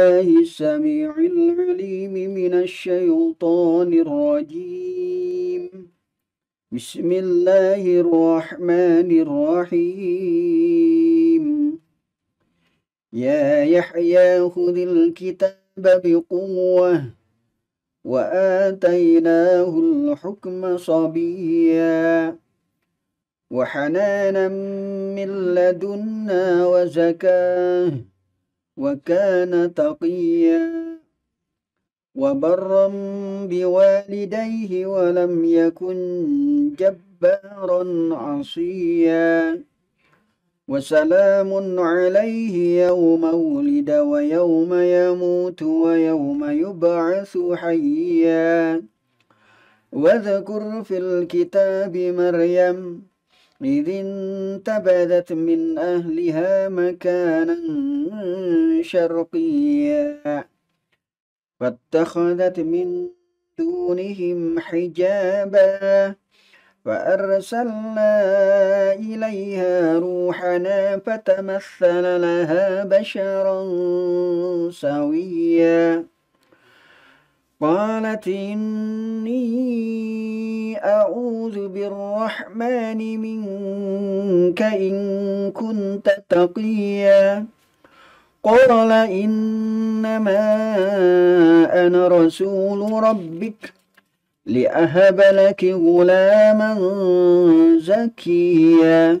الله السميع العليم من الشيطان الرجيم بسم الله الرحمن الرحيم يا يحيى خذ الكتاب بقوة وآتيناه الحكم صبيا وحنانا من لدنا وزكاه وكان تقيا وبرا بوالديه ولم يكن جبارا عصيا وسلام عليه يوم ولد ويوم يموت ويوم يبعث حيا واذكر في الكتاب مريم إذ انتبذت من أهلها مكانا شرقيا فاتخذت من دونهم حجابا فأرسلنا إليها روحنا فتمثل لها بشرا سويا قالت إني أعوذ بالرحمن منك إن كنت تقيا قال إنما أنا رسول ربك لأهب لك غلاما زكيا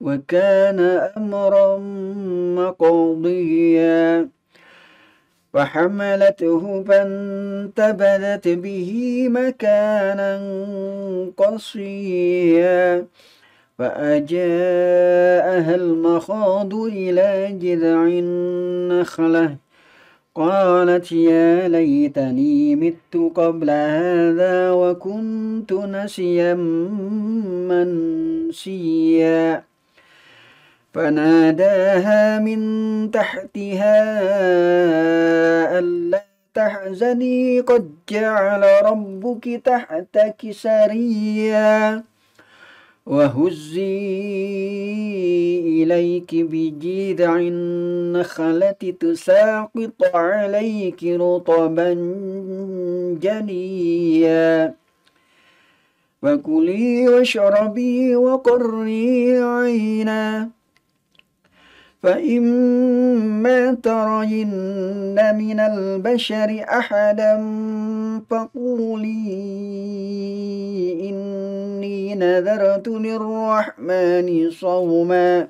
وكان أمرا مقضيا وحملته فانتبذت به مكانا قصيا فأجاءها المخاض إلى جذع النخلة قالت يا ليتني مت قبل هذا وكنت نسيا منسيا فناداها من تحتها ألا تحزني قد جعل ربك تحتك سريا وهزي إليك بجذع النخلة تساقط عليك رطبا جنيا فكلي واشربي وقري عينا فإما ترين من البشر أحدا فقولي إني نذرت للرحمن صوما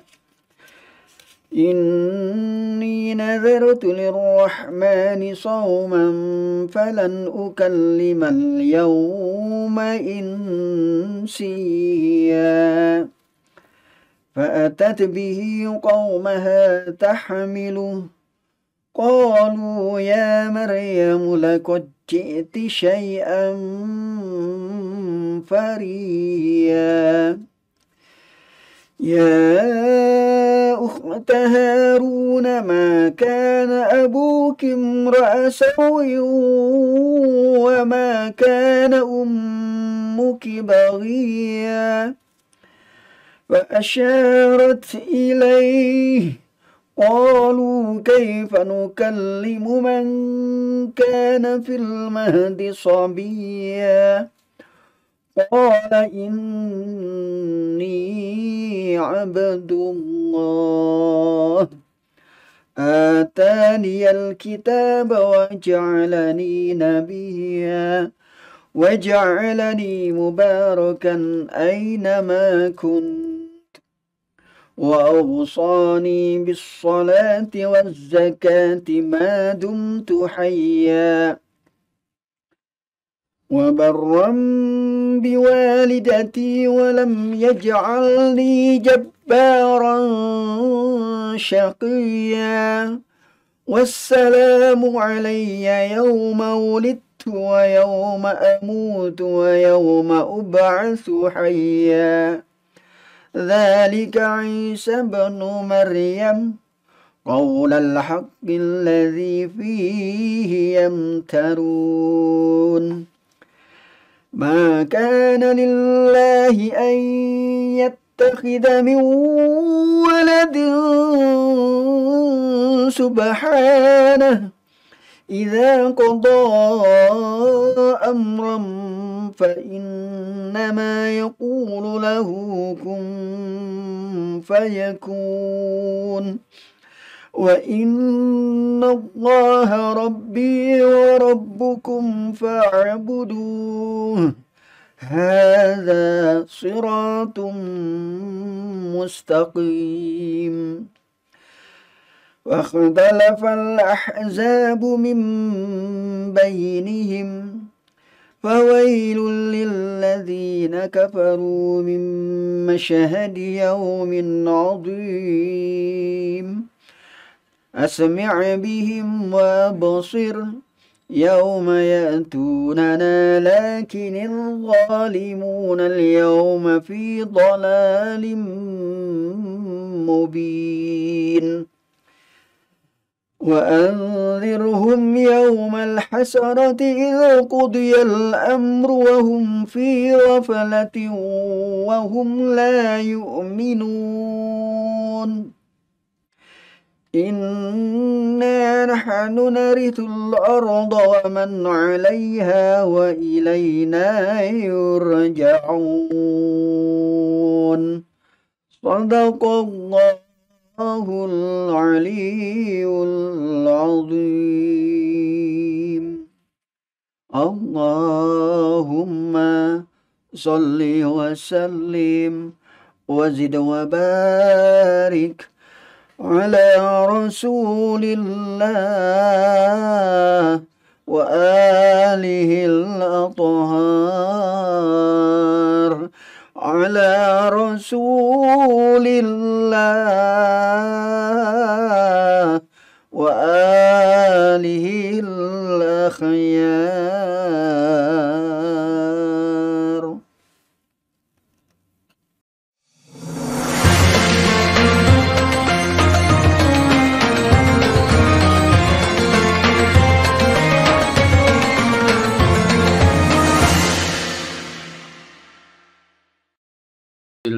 إني نذرت للرحمن صوما فلن أكلم اليوم إنسيا فأتت به قومها تحمله قالوا يا مريم لقد جئت شيئا فريا يا أخت هارون ما كان أبوك امرأ سوء وما كان أمك بغيا فأشارت إليه قالوا كيف نكلم من كان في المهد صبيا قال إني عبد الله آتاني الكتاب وجعلني نبيا وجعلني مباركا أينما كنت وأوصاني بالصلاة والزكاة ما دمت حيا وبرا بوالدتي ولم يجعلني جبارا شقيا والسلام علي يوم ولدت ويوم أموت ويوم أبعث حيا ذلك عيسى بن مريم قول الحق الذي فيه يمترون ما كان لله أن يتخذ من ولد سبحانه إذا قضى أمرا فإنما يقول له كن فيكون وإن الله ربي وربكم فاعبدوه هذا صراط مستقيم واختلف الأحزاب من بينهم فويل للذين كفروا من مشهد يوم عظيم أسمع بهم وأبصر يوم يأتوننا لكن الظالمون اليوم في ضلال مبين وأنذرهم يوم الحسرة إذا قضي الأمر وهم في غفلة وهم لا يؤمنون إنا نحن نرث الأرض ومن عليها وإلينا يرجعون صدق الله الله العلي العظيم اللهم صل وسلم وزد وبارك على رسول الله وآله الأطهار على رسول الله وآله الأخيار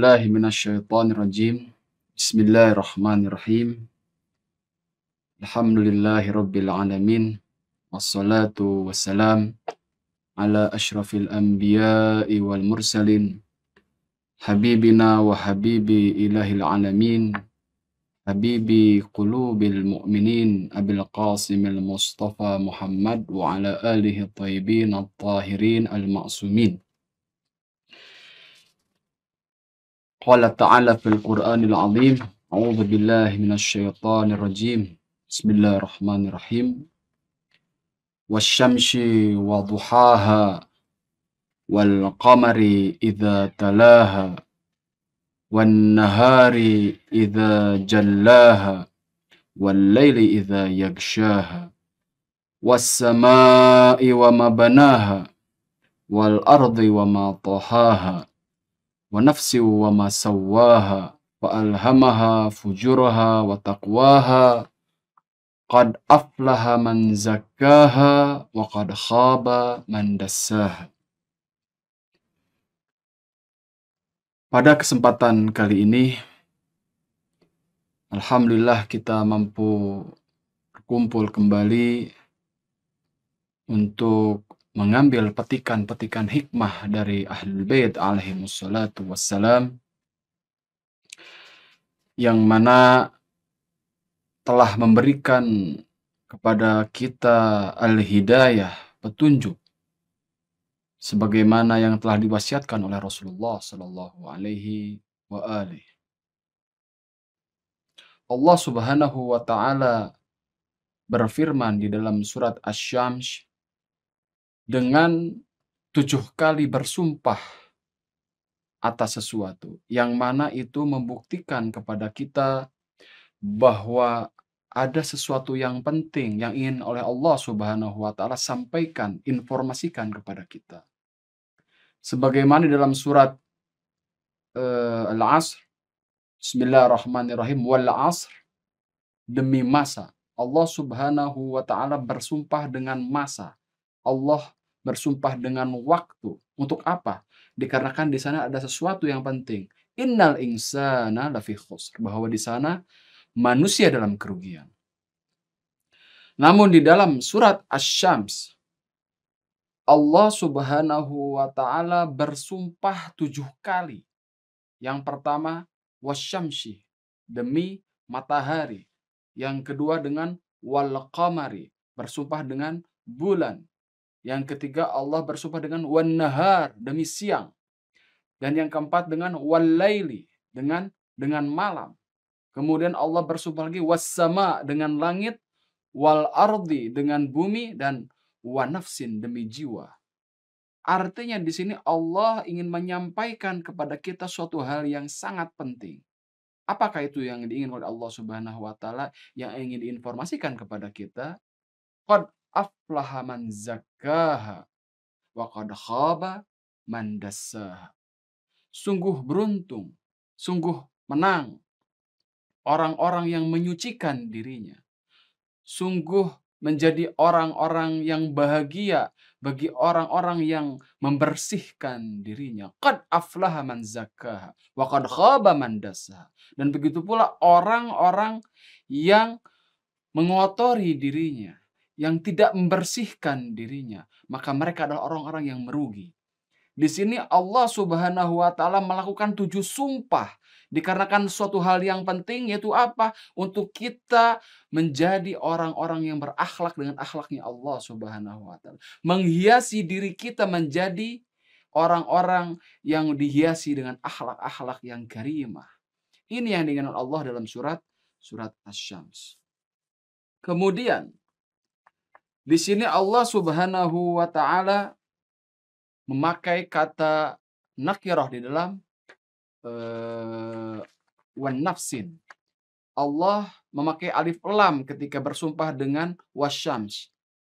بالله من الشيطان الرجيم بسم الله الرحمن الرحيم الحمد لله رب العالمين والصلاة والسلام على أشرف الأنبياء والمرسلين حبيبنا وحبيب إله العالمين حبيب قلوب المؤمنين أبي القاسم المصطفى محمد وعلى آله الطيبين الطاهرين المعصومين قال تعالى في القرآن العظيم أعوذ بالله من الشيطان الرجيم بسم الله الرحمن الرحيم والشمس وضحاها والقمر إذا تلاها والنهار إذا جلاها والليل إذا يغشاها والسماء وما بناها والأرض وما طحاها wa nafsi wa ma wa alhamaha fujuraha wa taqwaha qad aflaha man zakkaha Pada kesempatan kali ini alhamdulillah kita mampu berkumpul kembali untuk mengambil petikan-petikan hikmah dari Ahlul Bait alaihi wassalatu wassalam yang mana telah memberikan kepada kita al-hidayah, petunjuk sebagaimana yang telah diwasiatkan oleh Rasulullah sallallahu alaihi wa alihi. Allah Subhanahu wa taala berfirman di dalam surat Asy-Syams dengan tujuh kali bersumpah atas sesuatu, yang mana itu membuktikan kepada kita bahwa ada sesuatu yang penting yang ingin oleh Allah Subhanahu wa taala sampaikan, informasikan kepada kita. Sebagaimana dalam surat uh, Al-Asr Bismillahirrahmanirrahim wal asr demi masa. Allah Subhanahu wa taala bersumpah dengan masa. Allah bersumpah dengan waktu. Untuk apa? Dikarenakan di sana ada sesuatu yang penting. Innal insana lafi khusr. Bahwa di sana manusia dalam kerugian. Namun di dalam surat Asy-Syams Allah Subhanahu wa taala bersumpah tujuh kali. Yang pertama wasyamsi demi matahari. Yang kedua dengan wal qamari bersumpah dengan bulan. Yang ketiga Allah bersumpah dengan wanahar demi siang. Dan yang keempat dengan walaili dengan dengan malam. Kemudian Allah bersumpah lagi wassama dengan langit, wal ardi dengan bumi dan wanafsin demi jiwa. Artinya di sini Allah ingin menyampaikan kepada kita suatu hal yang sangat penting. Apakah itu yang diinginkan oleh Allah Subhanahu wa taala yang ingin diinformasikan kepada kita? Qad aflaha man zakkaha wa qad khaba man dassaha. Sungguh beruntung, sungguh menang orang-orang yang menyucikan dirinya. Sungguh menjadi orang-orang yang bahagia bagi orang-orang yang membersihkan dirinya. Qad aflaha man zakkaha wa qad khaba man dassaha. Dan begitu pula orang-orang yang mengotori dirinya yang tidak membersihkan dirinya, maka mereka adalah orang-orang yang merugi. Di sini Allah Subhanahu wa taala melakukan tujuh sumpah dikarenakan suatu hal yang penting yaitu apa? Untuk kita menjadi orang-orang yang berakhlak dengan akhlaknya Allah Subhanahu wa taala. Menghiasi diri kita menjadi orang-orang yang dihiasi dengan akhlak-akhlak yang karimah. Ini yang dikenal Allah dalam surat surat Asy-Syams. Kemudian di sini Allah Subhanahu wa taala memakai kata nakirah di dalam uh, wan nafsin. Allah memakai alif lam ketika bersumpah dengan wasyams.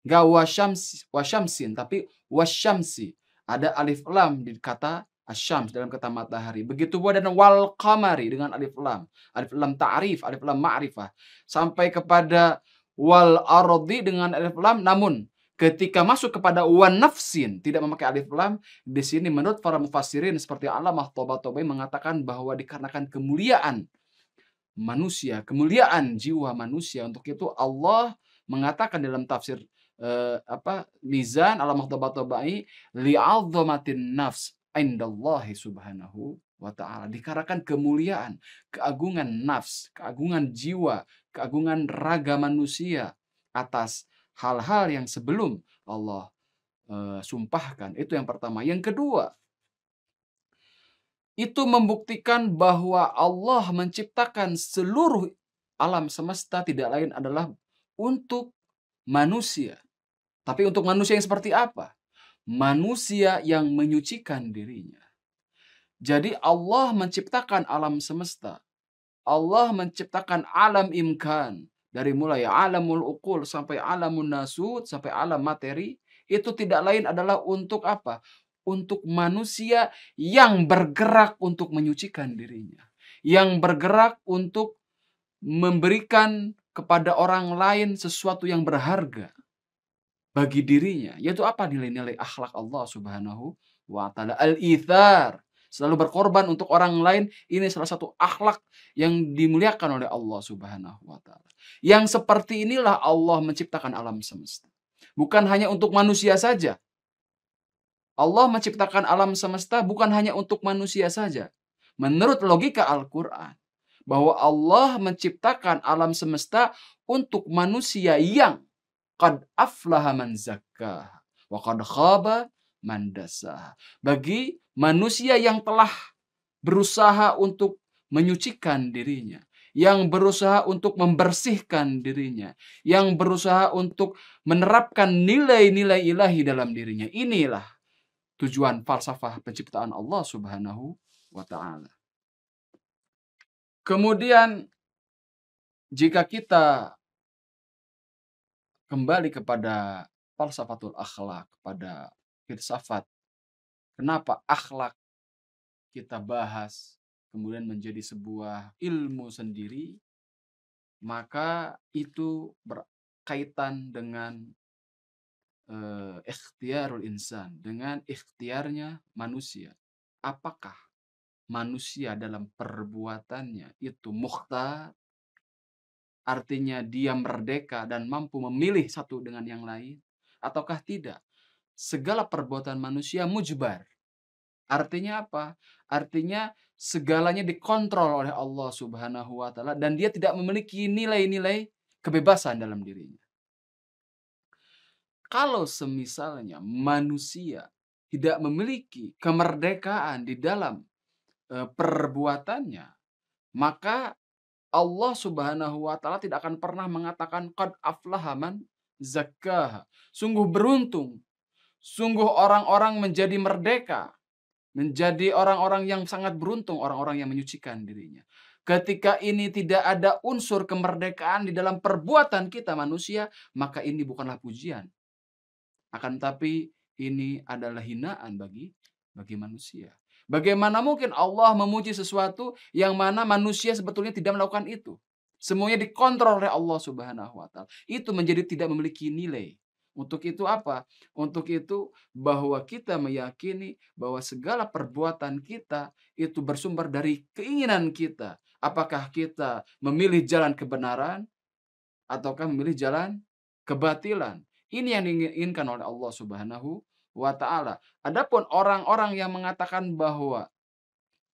Gak wasyams, wasyamsin, tapi wasyamsi. Ada alif lam di kata asyams dalam kata matahari. Begitu pula dengan wal kamari dengan alif lam. Alif lam ta'rif, alif lam ma'rifah. Sampai kepada wal ardi dengan alif lam namun ketika masuk kepada wan nafsin tidak memakai alif lam di sini menurut para mufassirin seperti Allah Toba-Tobai mengatakan bahwa dikarenakan kemuliaan manusia, kemuliaan jiwa manusia untuk itu Allah mengatakan dalam tafsir eh, apa Mizan Alamah Toba-Tobai li'adzamatin nafs indallahi subhanahu wa ta'ala dikarenakan kemuliaan, keagungan nafs, keagungan jiwa, keagungan raga manusia atas hal-hal yang sebelum Allah e, sumpahkan. Itu yang pertama. Yang kedua, itu membuktikan bahwa Allah menciptakan seluruh alam semesta tidak lain adalah untuk manusia. Tapi untuk manusia yang seperti apa? Manusia yang menyucikan dirinya. Jadi Allah menciptakan alam semesta Allah menciptakan alam imkan dari mulai alamul ukul sampai alamun nasut sampai alam materi itu tidak lain adalah untuk apa? Untuk manusia yang bergerak untuk menyucikan dirinya, yang bergerak untuk memberikan kepada orang lain sesuatu yang berharga bagi dirinya, yaitu apa nilai-nilai akhlak Allah Subhanahu wa taala al-ithar, selalu berkorban untuk orang lain, ini salah satu akhlak yang dimuliakan oleh Allah Subhanahu wa taala. Yang seperti inilah Allah menciptakan alam semesta. Bukan hanya untuk manusia saja. Allah menciptakan alam semesta bukan hanya untuk manusia saja. Menurut logika Al-Qur'an bahwa Allah menciptakan alam semesta untuk manusia yang qad aflaha man zakkaha wa qad khaba mandasa. Bagi manusia yang telah berusaha untuk menyucikan dirinya, yang berusaha untuk membersihkan dirinya, yang berusaha untuk menerapkan nilai-nilai ilahi dalam dirinya. Inilah tujuan falsafah penciptaan Allah Subhanahu wa taala. Kemudian jika kita kembali kepada falsafatul akhlak, kepada filsafat. Kenapa akhlak kita bahas kemudian menjadi sebuah ilmu sendiri, maka itu berkaitan dengan eh, ikhtiarul insan, dengan ikhtiarnya manusia. Apakah manusia dalam perbuatannya itu mukhtar artinya dia merdeka dan mampu memilih satu dengan yang lain ataukah tidak segala perbuatan manusia mujbar. Artinya apa? Artinya segalanya dikontrol oleh Allah Subhanahu wa taala dan dia tidak memiliki nilai-nilai kebebasan dalam dirinya. Kalau semisalnya manusia tidak memiliki kemerdekaan di dalam perbuatannya, maka Allah Subhanahu wa taala tidak akan pernah mengatakan qad aflahaman zakah Sungguh beruntung Sungguh orang-orang menjadi merdeka, menjadi orang-orang yang sangat beruntung, orang-orang yang menyucikan dirinya. Ketika ini tidak ada unsur kemerdekaan di dalam perbuatan kita manusia, maka ini bukanlah pujian. Akan tetapi ini adalah hinaan bagi bagi manusia. Bagaimana mungkin Allah memuji sesuatu yang mana manusia sebetulnya tidak melakukan itu? Semuanya dikontrol oleh Allah Subhanahu wa taala. Itu menjadi tidak memiliki nilai. Untuk itu apa? Untuk itu bahwa kita meyakini bahwa segala perbuatan kita itu bersumber dari keinginan kita. Apakah kita memilih jalan kebenaran ataukah memilih jalan kebatilan? Ini yang diinginkan oleh Allah Subhanahu wa taala. Adapun orang-orang yang mengatakan bahwa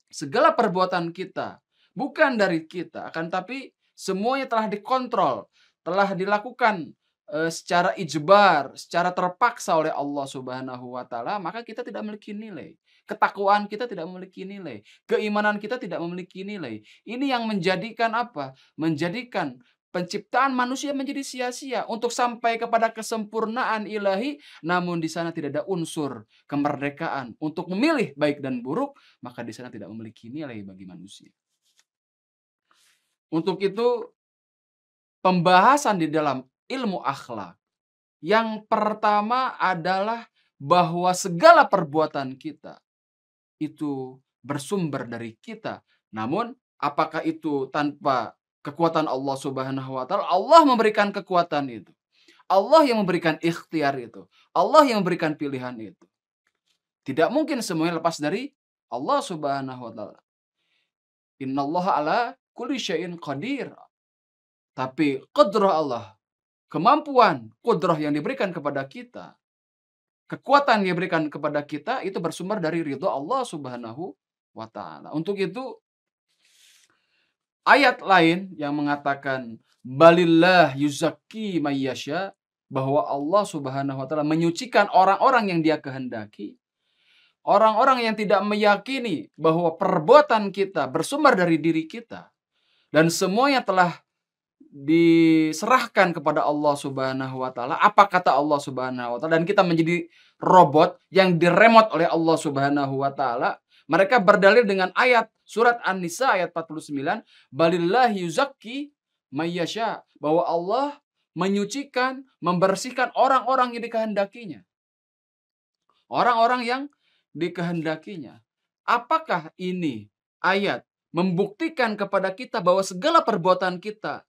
segala perbuatan kita bukan dari kita akan tapi semuanya telah dikontrol, telah dilakukan Eh, secara ijbar, secara terpaksa oleh Allah Subhanahu wa taala, maka kita tidak memiliki nilai. Ketakwaan kita tidak memiliki nilai, keimanan kita tidak memiliki nilai. Ini yang menjadikan apa? Menjadikan penciptaan manusia menjadi sia-sia untuk sampai kepada kesempurnaan ilahi namun di sana tidak ada unsur kemerdekaan untuk memilih baik dan buruk maka di sana tidak memiliki nilai bagi manusia untuk itu pembahasan di dalam ilmu akhlak. Yang pertama adalah bahwa segala perbuatan kita itu bersumber dari kita. Namun apakah itu tanpa kekuatan Allah Subhanahu wa taala? Allah memberikan kekuatan itu. Allah yang memberikan ikhtiar itu. Allah yang memberikan pilihan itu. Tidak mungkin semuanya lepas dari Allah Subhanahu wa taala. Allah ala kulli syai'in qadir. Tapi qadra Allah kemampuan, kudroh yang diberikan kepada kita, kekuatan yang diberikan kepada kita itu bersumber dari ridho Allah Subhanahu wa taala. Untuk itu ayat lain yang mengatakan balillah yuzaki mayyasha bahwa Allah Subhanahu wa taala menyucikan orang-orang yang Dia kehendaki. Orang-orang yang tidak meyakini bahwa perbuatan kita bersumber dari diri kita dan semuanya telah diserahkan kepada Allah Subhanahu wa taala apa kata Allah Subhanahu wa taala dan kita menjadi robot yang diremot oleh Allah Subhanahu wa taala mereka berdalil dengan ayat surat An-Nisa ayat 49 balillahi yuzakki mayyasha bahwa Allah menyucikan membersihkan orang-orang yang dikehendakinya orang-orang yang dikehendakinya apakah ini ayat membuktikan kepada kita bahwa segala perbuatan kita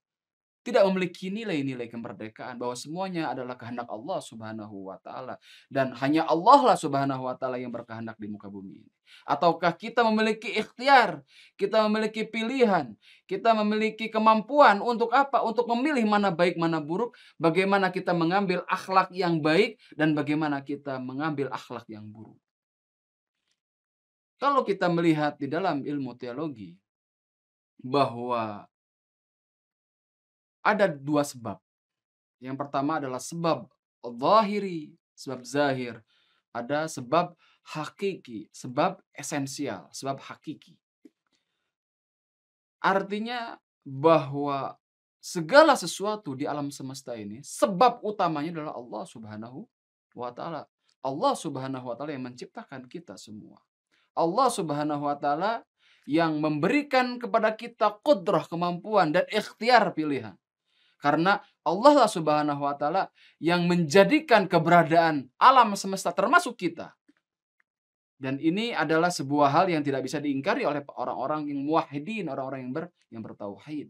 tidak memiliki nilai-nilai kemerdekaan bahwa semuanya adalah kehendak Allah Subhanahu wa taala dan hanya Allah lah Subhanahu wa taala yang berkehendak di muka bumi ini. Ataukah kita memiliki ikhtiar, kita memiliki pilihan, kita memiliki kemampuan untuk apa? Untuk memilih mana baik, mana buruk, bagaimana kita mengambil akhlak yang baik dan bagaimana kita mengambil akhlak yang buruk. Kalau kita melihat di dalam ilmu teologi bahwa ada dua sebab. Yang pertama adalah sebab zahiri, sebab zahir. Ada sebab hakiki, sebab esensial, sebab hakiki. Artinya bahwa segala sesuatu di alam semesta ini sebab utamanya adalah Allah Subhanahu wa taala. Allah Subhanahu wa taala yang menciptakan kita semua. Allah Subhanahu wa taala yang memberikan kepada kita kudrah kemampuan dan ikhtiar pilihan. Karena Allah lah subhanahu wa ta'ala yang menjadikan keberadaan alam semesta termasuk kita. Dan ini adalah sebuah hal yang tidak bisa diingkari oleh orang-orang yang muwahidin, orang-orang yang ber yang bertauhid.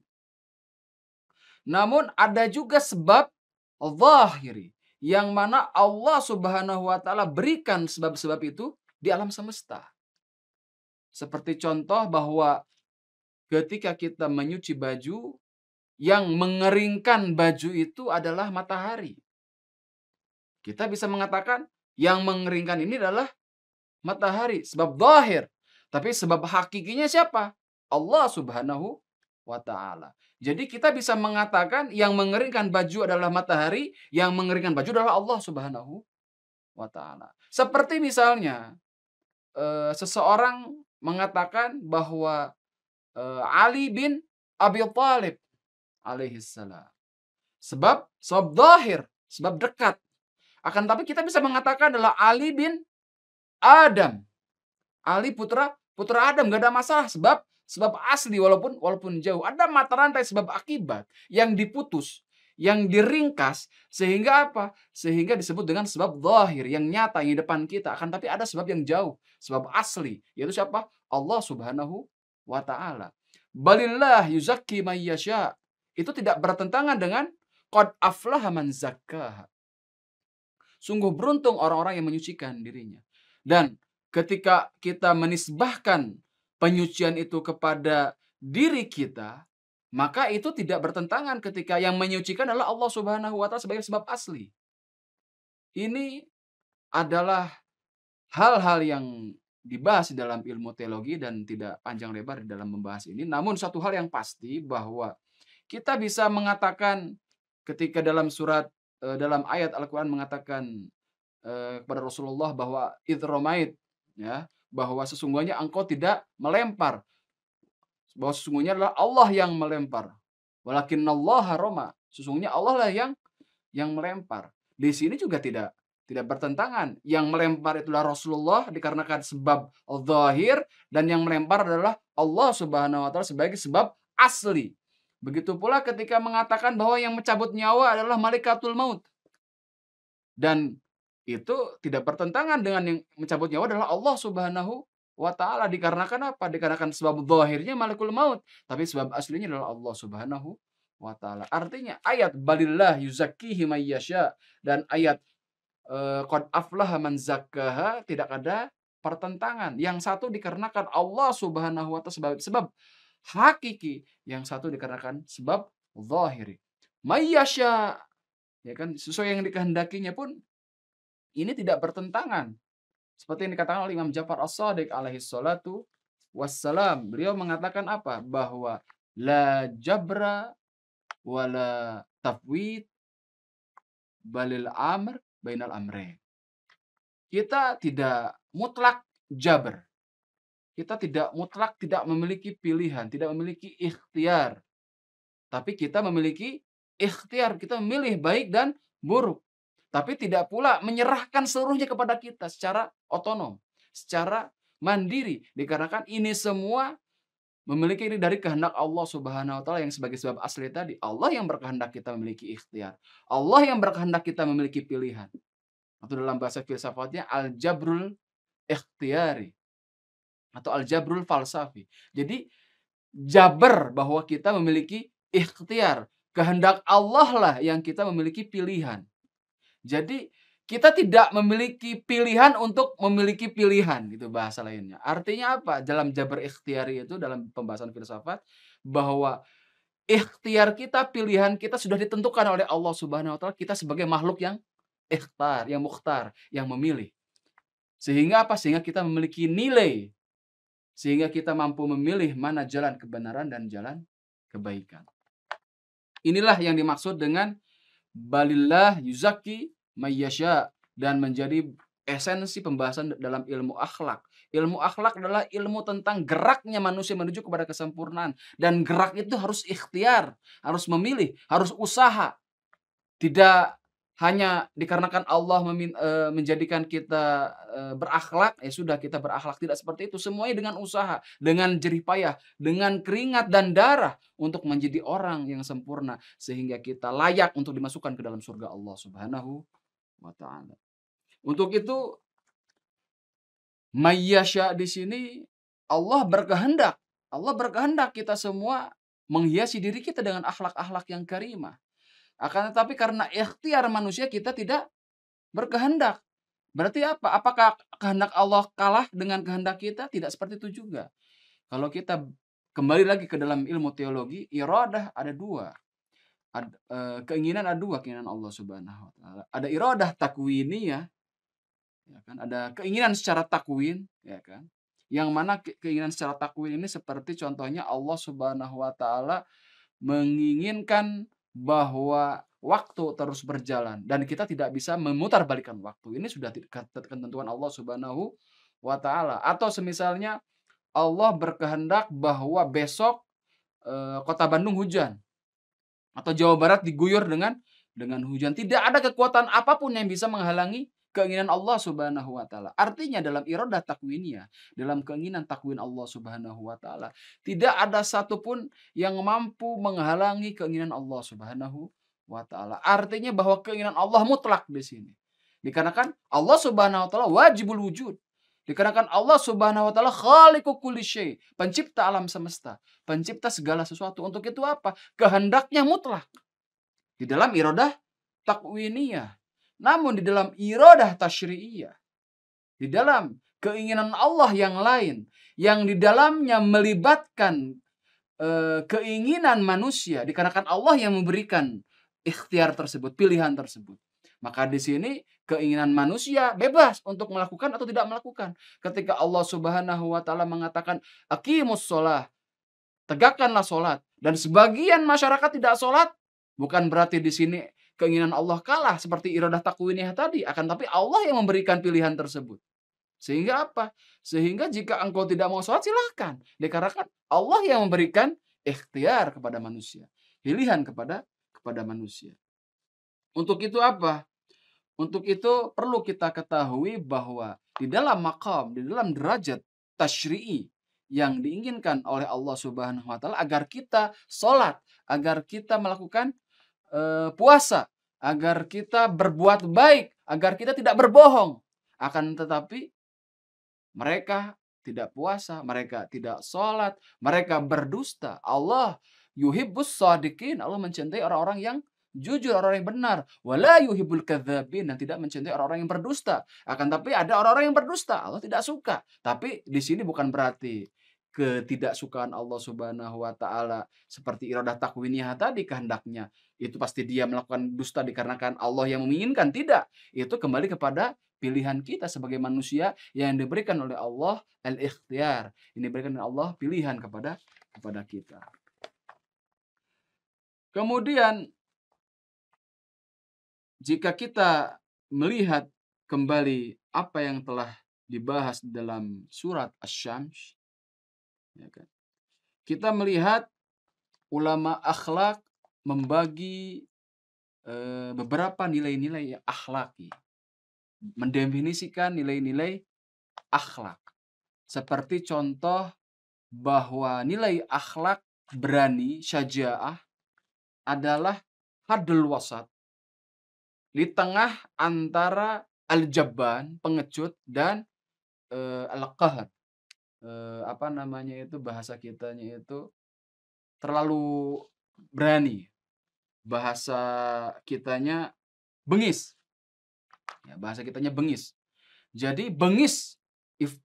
Namun ada juga sebab zahiri yang mana Allah Subhanahu wa taala berikan sebab-sebab itu di alam semesta. Seperti contoh bahwa ketika kita menyuci baju, yang mengeringkan baju itu adalah matahari. Kita bisa mengatakan yang mengeringkan ini adalah matahari sebab zahir. Tapi sebab hakikinya siapa? Allah Subhanahu wa taala. Jadi kita bisa mengatakan yang mengeringkan baju adalah matahari, yang mengeringkan baju adalah Allah Subhanahu wa taala. Seperti misalnya e, seseorang mengatakan bahwa e, Ali bin Abi Talib alaihissalam. Sebab sebab zahir, sebab dekat. Akan tapi kita bisa mengatakan adalah Ali bin Adam. Ali putra putra Adam gak ada masalah sebab sebab asli walaupun walaupun jauh ada mata rantai sebab akibat yang diputus yang diringkas sehingga apa? Sehingga disebut dengan sebab zahir yang nyata yang di depan kita akan tapi ada sebab yang jauh, sebab asli yaitu siapa? Allah Subhanahu wa taala. Balillah yuzakki may itu tidak bertentangan dengan qad aflaha man zakkaha. Sungguh beruntung orang-orang yang menyucikan dirinya. Dan ketika kita menisbahkan penyucian itu kepada diri kita, maka itu tidak bertentangan ketika yang menyucikan adalah Allah Subhanahu wa taala sebagai sebab asli. Ini adalah hal-hal yang dibahas dalam ilmu teologi dan tidak panjang lebar dalam membahas ini. Namun satu hal yang pasti bahwa kita bisa mengatakan ketika dalam surat eh, dalam ayat Al-Qur'an mengatakan eh, kepada Rasulullah bahwa idromait ya, bahwa sesungguhnya engkau tidak melempar. Bahwa sesungguhnya adalah Allah yang melempar. Walakin Allah haroma Sesungguhnya Allah lah yang yang melempar. Di sini juga tidak tidak bertentangan. Yang melempar itulah Rasulullah dikarenakan sebab zahir dan yang melempar adalah Allah Subhanahu wa taala sebagai sebab asli. Begitu pula ketika mengatakan bahwa yang mencabut nyawa adalah malaikatul maut. Dan itu tidak bertentangan dengan yang mencabut nyawa adalah Allah Subhanahu wa taala dikarenakan apa? Dikarenakan sebab zahirnya malaikatul maut, tapi sebab aslinya adalah Allah Subhanahu wa taala. Artinya ayat balillah yuzakihi mayyasha dan ayat eh, qad aflaha man zakkaha tidak ada pertentangan. Yang satu dikarenakan Allah Subhanahu wa taala sebab sebab hakiki, yang satu dikarenakan sebab zahiri. Mayyasha ya kan sesuai yang dikehendakinya pun ini tidak bertentangan. Seperti yang dikatakan oleh Imam Ja'far As-Sadiq alaihi salatu wassalam. Beliau mengatakan apa? Bahwa la jabra wala tafwid balil amr bainal amre. Kita tidak mutlak jabr kita tidak mutlak tidak memiliki pilihan, tidak memiliki ikhtiar. Tapi kita memiliki ikhtiar, kita memilih baik dan buruk. Tapi tidak pula menyerahkan seluruhnya kepada kita secara otonom, secara mandiri dikarenakan ini semua memiliki ini dari kehendak Allah Subhanahu wa taala yang sebagai sebab asli tadi. Allah yang berkehendak kita memiliki ikhtiar. Allah yang berkehendak kita memiliki pilihan. Atau dalam bahasa filsafatnya al-jabrul ikhtiyari atau al-jabrul falsafi. Jadi jabar bahwa kita memiliki ikhtiar, kehendak Allah lah yang kita memiliki pilihan. Jadi kita tidak memiliki pilihan untuk memiliki pilihan gitu bahasa lainnya. Artinya apa? Dalam jabar ikhtiari itu dalam pembahasan filsafat bahwa ikhtiar kita, pilihan kita sudah ditentukan oleh Allah Subhanahu wa taala kita sebagai makhluk yang ikhtar, yang mukhtar, yang memilih. Sehingga apa? Sehingga kita memiliki nilai sehingga kita mampu memilih mana jalan kebenaran dan jalan kebaikan. Inilah yang dimaksud dengan balillah yuzaki mayyasha dan menjadi esensi pembahasan dalam ilmu akhlak. Ilmu akhlak adalah ilmu tentang geraknya manusia menuju kepada kesempurnaan dan gerak itu harus ikhtiar, harus memilih, harus usaha. Tidak hanya dikarenakan Allah memin, e, menjadikan kita e, berakhlak, ya sudah kita berakhlak tidak seperti itu. Semuanya dengan usaha, dengan jerih payah, dengan keringat dan darah untuk menjadi orang yang sempurna sehingga kita layak untuk dimasukkan ke dalam surga Allah Subhanahu wa taala. Untuk itu mayyasha di sini Allah berkehendak. Allah berkehendak kita semua menghiasi diri kita dengan akhlak-akhlak yang karimah akan tetapi karena ikhtiar manusia kita tidak berkehendak. Berarti apa? Apakah kehendak Allah kalah dengan kehendak kita? Tidak seperti itu juga. Kalau kita kembali lagi ke dalam ilmu teologi, iradah ada dua. Ad, e, keinginan ada dua keinginan Allah Subhanahu wa taala. Ada iradah ya. ya kan? Ada keinginan secara takwin, ya kan? Yang mana keinginan secara takwin ini seperti contohnya Allah Subhanahu wa taala menginginkan bahwa waktu terus berjalan dan kita tidak bisa memutar balikan waktu. Ini sudah ketentuan Allah Subhanahu wa taala. Atau semisalnya Allah berkehendak bahwa besok e, kota Bandung hujan atau Jawa Barat diguyur dengan dengan hujan. Tidak ada kekuatan apapun yang bisa menghalangi keinginan Allah Subhanahu wa taala. Artinya dalam irodah takwinnya, dalam keinginan takwin Allah Subhanahu wa taala, tidak ada satupun yang mampu menghalangi keinginan Allah Subhanahu wa taala. Artinya bahwa keinginan Allah mutlak di sini. Dikarenakan Allah Subhanahu wa taala wajibul wujud. Dikarenakan Allah Subhanahu wa taala khaliqu kulli pencipta alam semesta, pencipta segala sesuatu. Untuk itu apa? Kehendaknya mutlak. Di dalam irodah takwiniyah namun di dalam irodah tashri'iyah. di dalam keinginan Allah yang lain, yang di dalamnya melibatkan e, keinginan manusia, dikarenakan Allah yang memberikan ikhtiar tersebut, pilihan tersebut. Maka di sini keinginan manusia bebas untuk melakukan atau tidak melakukan. Ketika Allah Subhanahu wa taala mengatakan aqimus shalah, tegakkanlah salat dan sebagian masyarakat tidak salat, bukan berarti di sini keinginan Allah kalah seperti iradah takwiniyah tadi akan tapi Allah yang memberikan pilihan tersebut sehingga apa sehingga jika engkau tidak mau sholat silahkan dikarenakan Allah yang memberikan ikhtiar kepada manusia pilihan kepada kepada manusia untuk itu apa untuk itu perlu kita ketahui bahwa di dalam makam di dalam derajat tasyri'i yang diinginkan oleh Allah Subhanahu wa taala agar kita sholat, agar kita melakukan e, puasa, agar kita berbuat baik, agar kita tidak berbohong. Akan tetapi mereka tidak puasa, mereka tidak sholat, mereka berdusta. Allah yuhibbus sadikin. Allah mencintai orang-orang yang jujur, orang-orang yang benar. Wala yuhibbul kadzabin dan tidak mencintai orang-orang yang berdusta. Akan tapi ada orang-orang yang berdusta, Allah tidak suka. Tapi di sini bukan berarti ketidaksukaan Allah Subhanahu wa taala seperti iradah takwiniyah tadi kehendaknya itu pasti dia melakukan dusta dikarenakan Allah yang menginginkan. Tidak. Itu kembali kepada pilihan kita sebagai manusia yang diberikan oleh Allah al-ikhtiar. Ini diberikan oleh Allah pilihan kepada kepada kita. Kemudian jika kita melihat kembali apa yang telah dibahas dalam surat Asy-Syams ya kan? Kita melihat ulama akhlak Membagi, e, beberapa nilai-nilai akhlaki. Mendefinisikan nilai-nilai akhlak. Seperti contoh bahwa nilai akhlak berani, syaja'ah adalah hadul wasat. Di tengah antara al-jabban, pengecut dan, e, al apa namanya itu bahasa kitanya itu terlalu berani. Bahasa kitanya bengis. Ya, bahasa kitanya bengis. Jadi bengis, if,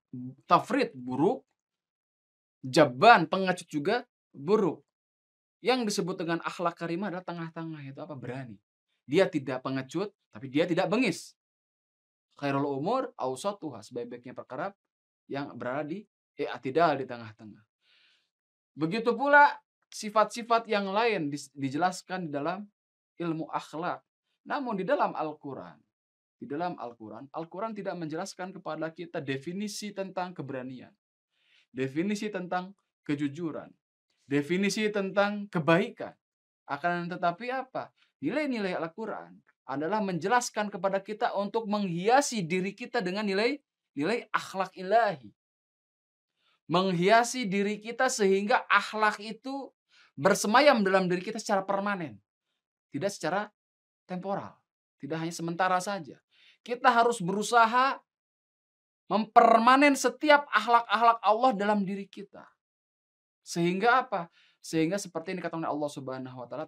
tafrid buruk, jaban pengecut juga buruk. Yang disebut dengan akhlak karimah adalah tengah-tengah itu apa berani. Dia tidak pengecut, tapi dia tidak bengis. Khairul umur ausatuha sebaik-baiknya perkara yang berada di eh, tidak di tengah-tengah. Begitu pula sifat-sifat yang lain dijelaskan di dalam ilmu akhlak. Namun di dalam Al-Quran, di dalam Al-Quran, Al-Quran tidak menjelaskan kepada kita definisi tentang keberanian, definisi tentang kejujuran, definisi tentang kebaikan. Akan tetapi apa? Nilai-nilai Al-Quran adalah menjelaskan kepada kita untuk menghiasi diri kita dengan nilai nilai akhlak ilahi. Menghiasi diri kita sehingga akhlak itu bersemayam dalam diri kita secara permanen, tidak secara temporal, tidak hanya sementara saja. Kita harus berusaha mempermanen setiap akhlak-akhlak Allah dalam diri kita. Sehingga apa? Sehingga seperti ini dikatakan oleh Allah Subhanahu wa taala,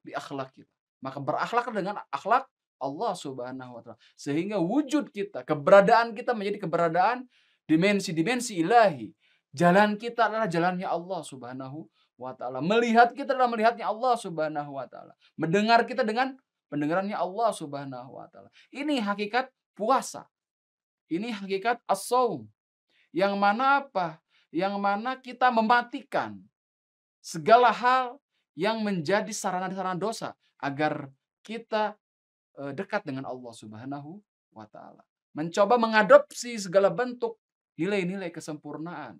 di bi kita. Maka berakhlak dengan akhlak Allah Subhanahu wa taala. Sehingga wujud kita, keberadaan kita menjadi keberadaan dimensi-dimensi ilahi. Jalan kita adalah jalannya Allah Subhanahu wa taala. Melihat kita adalah melihatnya Allah Subhanahu wa taala. Mendengar kita dengan pendengarannya Allah Subhanahu wa taala. Ini hakikat puasa. Ini hakikat as Yang mana apa? Yang mana kita mematikan segala hal yang menjadi sarana-sarana dosa agar kita eh, dekat dengan Allah Subhanahu wa taala. Mencoba mengadopsi segala bentuk nilai-nilai kesempurnaan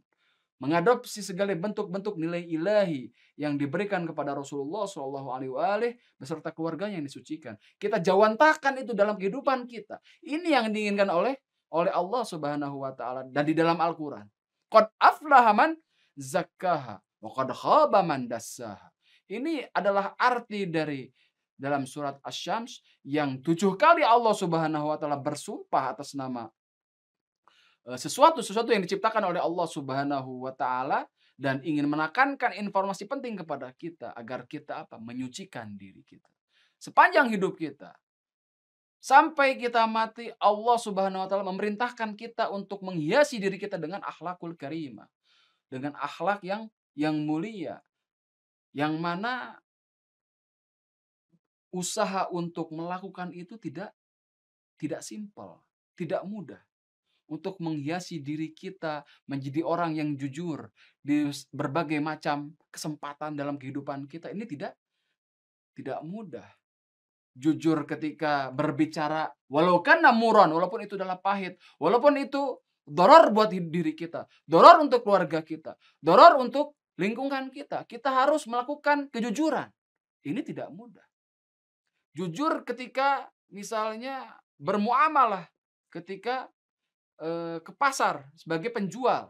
mengadopsi segala bentuk-bentuk nilai ilahi yang diberikan kepada Rasulullah Shallallahu Alaihi beserta keluarganya yang disucikan. Kita jawantakan itu dalam kehidupan kita. Ini yang diinginkan oleh oleh Allah Subhanahu Wa Taala dan di dalam Al-Quran. Qad aflahaman zakkaha wa qad Ini adalah arti dari dalam surat Asy-Syams yang tujuh kali Allah Subhanahu wa taala bersumpah atas nama Eh, sesuatu sesuatu yang diciptakan oleh Allah Subhanahu wa taala dan ingin menekankan informasi penting kepada kita agar kita apa? menyucikan diri kita. Sepanjang hidup kita sampai kita mati Allah Subhanahu wa taala memerintahkan kita untuk menghiasi diri kita dengan akhlakul karimah. Dengan akhlak yang yang mulia yang mana usaha untuk melakukan itu tidak tidak simpel, tidak mudah untuk menghiasi diri kita menjadi orang yang jujur di berbagai macam kesempatan dalam kehidupan kita ini tidak tidak mudah. Jujur ketika berbicara walau karena muron, walaupun itu adalah pahit, walaupun itu doror buat diri kita, doror untuk keluarga kita, doror untuk lingkungan kita. Kita harus melakukan kejujuran. Ini tidak mudah. Jujur ketika misalnya bermuamalah ketika Eh, ke pasar sebagai penjual,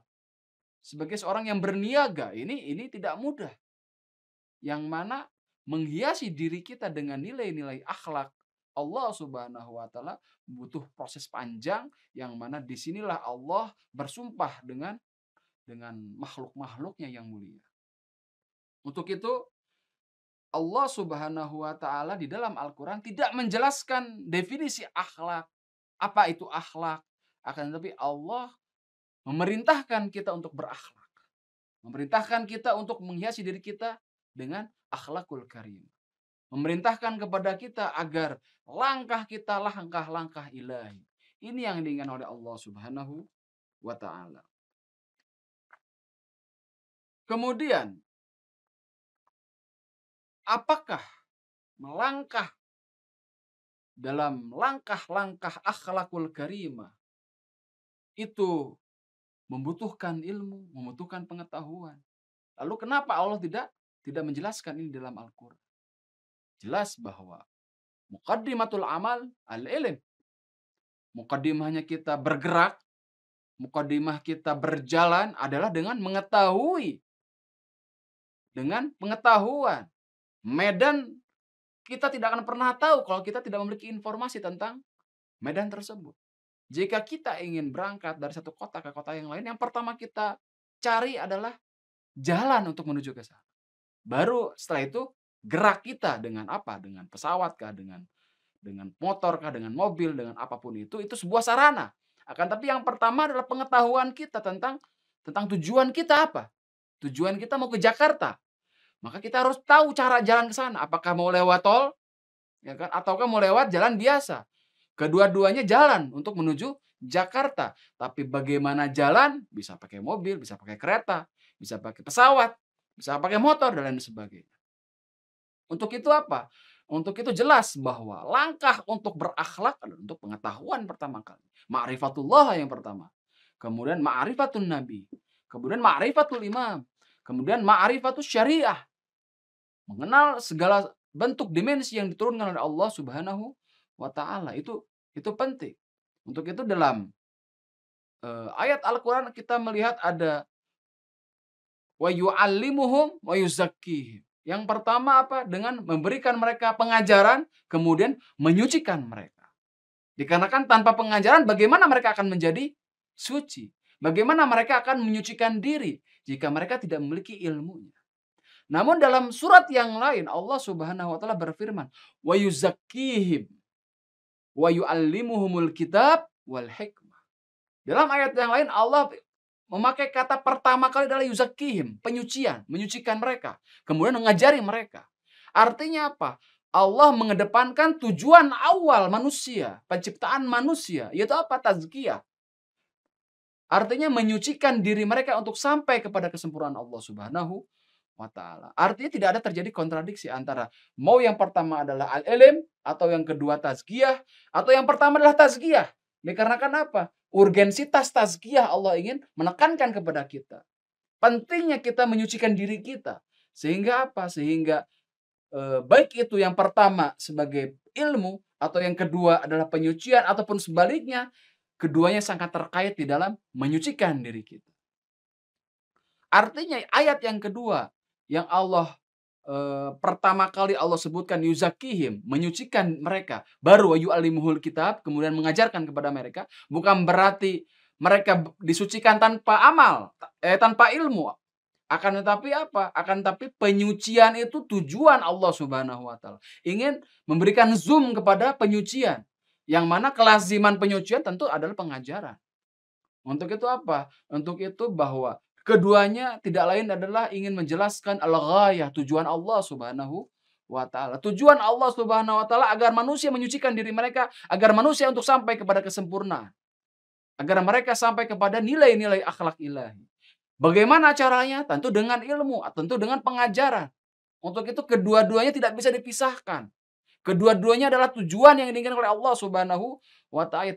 sebagai seorang yang berniaga. Ini ini tidak mudah. Yang mana menghiasi diri kita dengan nilai-nilai akhlak Allah Subhanahu wa taala butuh proses panjang yang mana disinilah Allah bersumpah dengan dengan makhluk-makhluknya yang mulia. Untuk itu Allah Subhanahu wa taala di dalam Al-Qur'an tidak menjelaskan definisi akhlak. Apa itu akhlak? Akan tetapi Allah memerintahkan kita untuk berakhlak. Memerintahkan kita untuk menghiasi diri kita dengan akhlakul karim. Memerintahkan kepada kita agar langkah kita langkah-langkah ilahi. Ini yang diinginkan oleh Allah Subhanahu wa taala. Kemudian apakah melangkah dalam langkah-langkah akhlakul karimah itu membutuhkan ilmu, membutuhkan pengetahuan. Lalu kenapa Allah tidak tidak menjelaskan ini dalam Al-Qur'an? Jelas bahwa muqaddimatul amal al-ilm. Muqaddimahnya kita bergerak, muqaddimah kita berjalan adalah dengan mengetahui. Dengan pengetahuan. Medan kita tidak akan pernah tahu kalau kita tidak memiliki informasi tentang medan tersebut. Jika kita ingin berangkat dari satu kota ke kota yang lain, yang pertama kita cari adalah jalan untuk menuju ke sana. Baru setelah itu gerak kita dengan apa? Dengan pesawat kah, dengan dengan motor kah, dengan mobil, dengan apapun itu, itu sebuah sarana. Akan tapi yang pertama adalah pengetahuan kita tentang tentang tujuan kita apa? Tujuan kita mau ke Jakarta. Maka kita harus tahu cara jalan ke sana. Apakah mau lewat tol? Ya kan? Ataukah mau lewat jalan biasa? Kedua-duanya jalan untuk menuju Jakarta. Tapi bagaimana jalan? Bisa pakai mobil, bisa pakai kereta, bisa pakai pesawat, bisa pakai motor, dan lain sebagainya. Untuk itu apa? Untuk itu jelas bahwa langkah untuk berakhlak adalah untuk pengetahuan pertama kali. Ma'rifatullah yang pertama. Kemudian ma'rifatun nabi. Kemudian ma'rifatul imam. Kemudian ma'rifatul syariah. Mengenal segala bentuk dimensi yang diturunkan oleh Allah subhanahu wa taala itu itu penting. Untuk itu dalam uh, ayat Al-Qur'an kita melihat ada wa yu'allimuhum wa yuzakkihim. Yang pertama apa? Dengan memberikan mereka pengajaran, kemudian menyucikan mereka. Dikarenakan tanpa pengajaran bagaimana mereka akan menjadi suci? Bagaimana mereka akan menyucikan diri jika mereka tidak memiliki ilmunya? Namun dalam surat yang lain Allah Subhanahu wa taala berfirman, "Wa yuzakkihim." wa yu'allimuhumul kitab wal hikmah. Dalam ayat yang lain Allah memakai kata pertama kali adalah yuzakihim, penyucian, menyucikan mereka, kemudian mengajari mereka. Artinya apa? Allah mengedepankan tujuan awal manusia, penciptaan manusia, yaitu apa? Tazkiyah. Artinya menyucikan diri mereka untuk sampai kepada kesempurnaan Allah Subhanahu wa taala. Artinya tidak ada terjadi kontradiksi antara mau yang pertama adalah al-ilm atau yang kedua tazkiyah atau yang pertama adalah tazkiyah. Dikarenakan apa? Urgensitas tazkiyah Allah ingin menekankan kepada kita. Pentingnya kita menyucikan diri kita. Sehingga apa? Sehingga e, baik itu yang pertama sebagai ilmu atau yang kedua adalah penyucian ataupun sebaliknya, keduanya sangat terkait di dalam menyucikan diri kita. Artinya ayat yang kedua yang Allah e, pertama kali Allah sebutkan yuzakihim, menyucikan mereka, baru alimul kitab, kemudian mengajarkan kepada mereka, bukan berarti mereka disucikan tanpa amal, eh, tanpa ilmu. Akan tetapi apa? Akan tetapi penyucian itu tujuan Allah Subhanahu wa taala. Ingin memberikan zoom kepada penyucian. Yang mana kelaziman penyucian tentu adalah pengajaran. Untuk itu apa? Untuk itu bahwa Keduanya tidak lain adalah ingin menjelaskan al-ghayah, tujuan Allah Subhanahu wa taala. Tujuan Allah Subhanahu wa taala agar manusia menyucikan diri mereka, agar manusia untuk sampai kepada kesempurnaan. Agar mereka sampai kepada nilai-nilai akhlak ilahi. Bagaimana caranya? Tentu dengan ilmu, tentu dengan pengajaran. Untuk itu kedua-duanya tidak bisa dipisahkan. Kedua-duanya adalah tujuan yang diinginkan oleh Allah Subhanahu wa taala.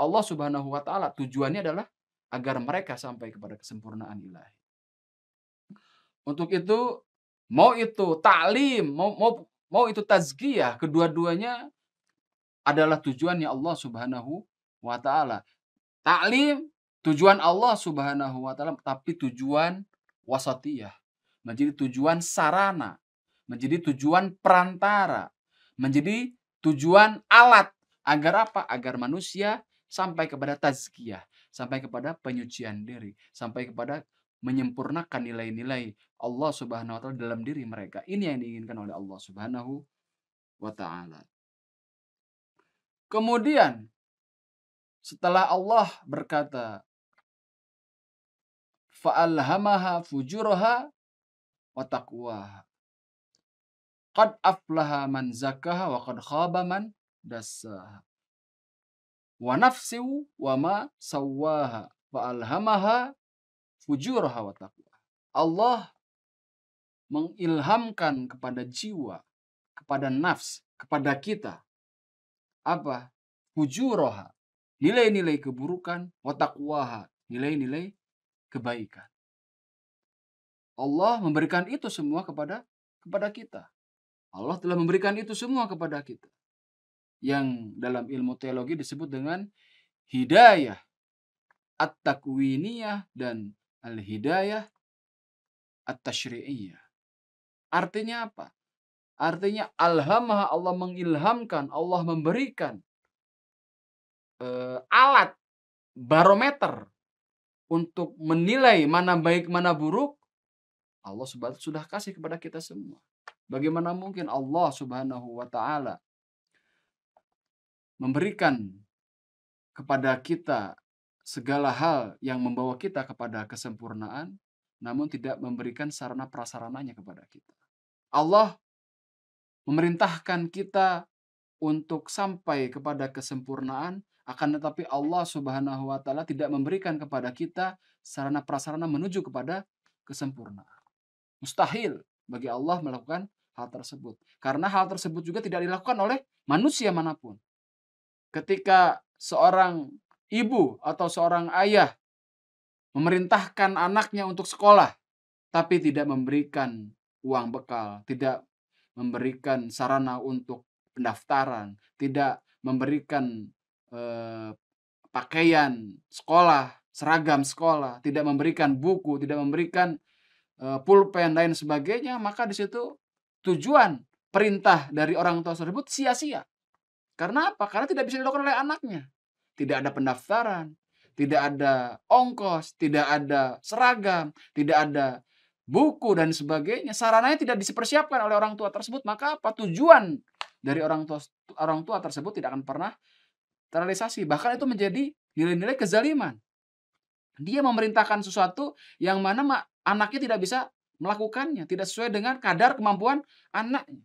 Allah Subhanahu wa taala tujuannya adalah agar mereka sampai kepada kesempurnaan ilahi. Untuk itu, mau itu taklim, mau, mau, mau itu tazkiyah, kedua-duanya adalah tujuannya Allah Subhanahu wa taala. Taklim tujuan Allah Subhanahu wa taala tapi tujuan wasatiyah. Menjadi tujuan sarana, menjadi tujuan perantara, menjadi tujuan alat agar apa? Agar manusia sampai kepada tazkiyah, sampai kepada penyucian diri, sampai kepada menyempurnakan nilai-nilai Allah Subhanahu wa taala dalam diri mereka. Ini yang diinginkan oleh Allah Subhanahu wa taala. Kemudian setelah Allah berkata fa'alhamaha fujuraha wa taqwaha. Qad aflaha man zakaha wa qad khaba man dassaha wa nafsiu wa ma sawaha fa alhamaha fujuraha wa taqwa. Allah mengilhamkan kepada jiwa, kepada nafs, kepada kita apa? Fujuraha, nilai-nilai keburukan, wa taqwaha, nilai-nilai kebaikan. Allah memberikan itu semua kepada kepada kita. Allah telah memberikan itu semua kepada kita yang dalam ilmu teologi disebut dengan hidayah at dan al-hidayah at Artinya apa? Artinya alhamah Allah mengilhamkan, Allah memberikan uh, alat barometer untuk menilai mana baik mana buruk. Allah sudah kasih kepada kita semua. Bagaimana mungkin Allah Subhanahu wa taala memberikan kepada kita segala hal yang membawa kita kepada kesempurnaan, namun tidak memberikan sarana prasarananya kepada kita. Allah memerintahkan kita untuk sampai kepada kesempurnaan, akan tetapi Allah Subhanahu wa taala tidak memberikan kepada kita sarana prasarana menuju kepada kesempurnaan. Mustahil bagi Allah melakukan hal tersebut. Karena hal tersebut juga tidak dilakukan oleh manusia manapun ketika seorang ibu atau seorang ayah memerintahkan anaknya untuk sekolah, tapi tidak memberikan uang bekal, tidak memberikan sarana untuk pendaftaran, tidak memberikan eh, pakaian sekolah, seragam sekolah, tidak memberikan buku, tidak memberikan eh, pulpen lain sebagainya, maka di situ tujuan perintah dari orang tua tersebut sia-sia. Karena apa? Karena tidak bisa dilakukan oleh anaknya. Tidak ada pendaftaran, tidak ada ongkos, tidak ada seragam, tidak ada buku dan sebagainya. Sarananya tidak dipersiapkan oleh orang tua tersebut, maka apa tujuan dari orang tua orang tua tersebut tidak akan pernah terrealisasi. Bahkan itu menjadi nilai-nilai kezaliman. Dia memerintahkan sesuatu yang mana anaknya tidak bisa melakukannya, tidak sesuai dengan kadar kemampuan anaknya.